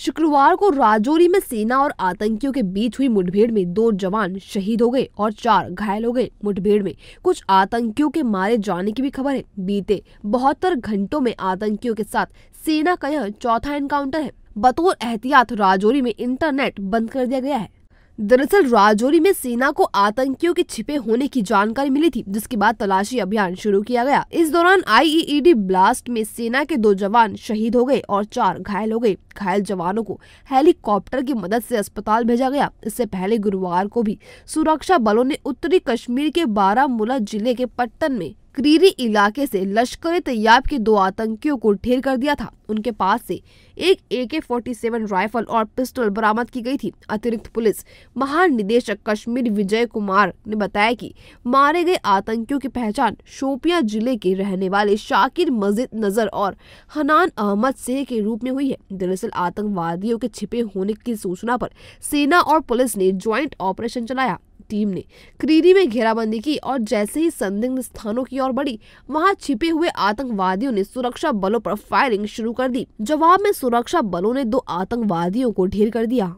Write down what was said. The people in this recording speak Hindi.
शुक्रवार को राजौरी में सेना और आतंकियों के बीच हुई मुठभेड़ में दो जवान शहीद हो गए और चार घायल हो गए मुठभेड़ में कुछ आतंकियों के मारे जाने की भी खबर है बीते बहत्तर घंटों में आतंकियों के साथ सेना का यह चौथा एनकाउंटर है बतौर एहतियात राजौरी में इंटरनेट बंद कर दिया गया है दरअसल राजौरी में सेना को आतंकियों के छिपे होने की जानकारी मिली थी जिसके बाद तलाशी अभियान शुरू किया गया इस दौरान आईईडी e e ब्लास्ट में सेना के दो जवान शहीद हो गए और चार घायल हो गए घायल जवानों को हेलीकॉप्टर की मदद से अस्पताल भेजा गया इससे पहले गुरुवार को भी सुरक्षा बलों ने उत्तरी कश्मीर के बारामूला जिले के पट्टन में क्रीरी इलाके से लश्कर तैयब के दो आतंकियों को ढेर कर दिया था उनके पास से एक A K forty seven rifle और पिस्टल बरामद की गई थी अतिरिक्त पुलिस महानिदेशक कश्मीर विजय कुमार ने बताया कि मारे गए आतंकियों की पहचान शोपिया जिले के रहने वाले शाकिर मस्जिद नजर और हनान अहमद सेह के रूप में हुई है दरअसल आतंकवादियों के छिपे होने की सूचना पर सेना और पुलिस ने ज्वाइंट ऑपरेशन चलाया टीम ने क्रीरी में घेराबंदी की और जैसे ही संदिग्ध स्थानों की ओर बढ़ी वहां छिपे हुए आतंकवादियों ने सुरक्षा बलों पर फायरिंग शुरू कर दी जवाब में सुरक्षा बलों ने दो आतंकवादियों को ढेर कर दिया